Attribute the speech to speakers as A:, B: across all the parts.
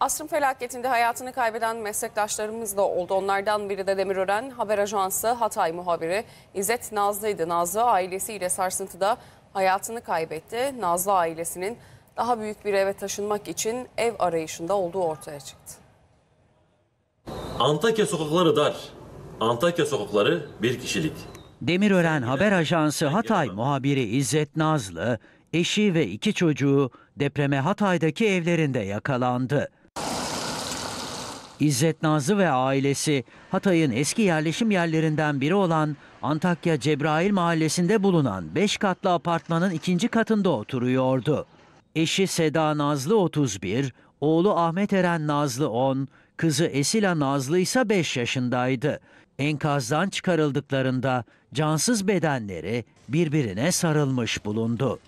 A: Asrın felaketinde hayatını kaybeden meslektaşlarımız da oldu. Onlardan biri de Demirören Haber Ajansı Hatay muhabiri İzzet Nazlı'ydı. Nazlı ailesiyle sarsıntıda hayatını kaybetti. Nazlı ailesinin daha büyük bir eve taşınmak için ev arayışında olduğu ortaya çıktı.
B: Antakya sokakları dar. Antakya sokakları bir kişilik.
C: Demirören Haber Ajansı Hatay muhabiri İzzet Nazlı, eşi ve iki çocuğu depreme Hatay'daki evlerinde yakalandı. İzzet Nazlı ve ailesi Hatay'ın eski yerleşim yerlerinden biri olan Antakya Cebrail mahallesinde bulunan 5 katlı apartmanın ikinci katında oturuyordu. Eşi Seda Nazlı 31, oğlu Ahmet Eren Nazlı 10, kızı Esila Nazlı ise 5 yaşındaydı. Enkazdan çıkarıldıklarında cansız bedenleri birbirine sarılmış bulundu.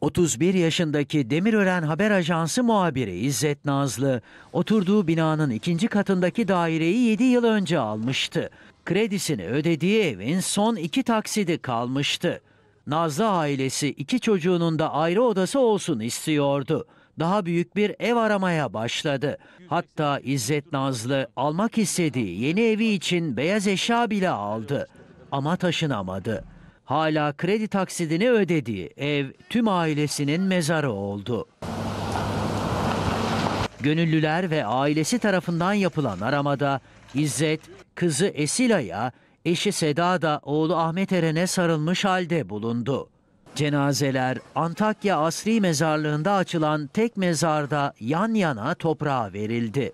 C: 31 yaşındaki Demirören Haber Ajansı muhabiri İzzet Nazlı, oturduğu binanın ikinci katındaki daireyi 7 yıl önce almıştı. Kredisini ödediği evin son iki taksidi kalmıştı. Nazlı ailesi iki çocuğunun da ayrı odası olsun istiyordu. Daha büyük bir ev aramaya başladı. Hatta İzzet Nazlı almak istediği yeni evi için beyaz eşya bile aldı. Ama taşınamadı hala kredi taksidini ödediği ev tüm ailesinin mezarı oldu. Gönüllüler ve ailesi tarafından yapılan aramada İzzet, kızı Esila'ya, eşi Seda da oğlu Ahmet Eren'e sarılmış halde bulundu. Cenazeler Antakya Asri Mezarlığı'nda açılan tek mezarda yan yana toprağa verildi.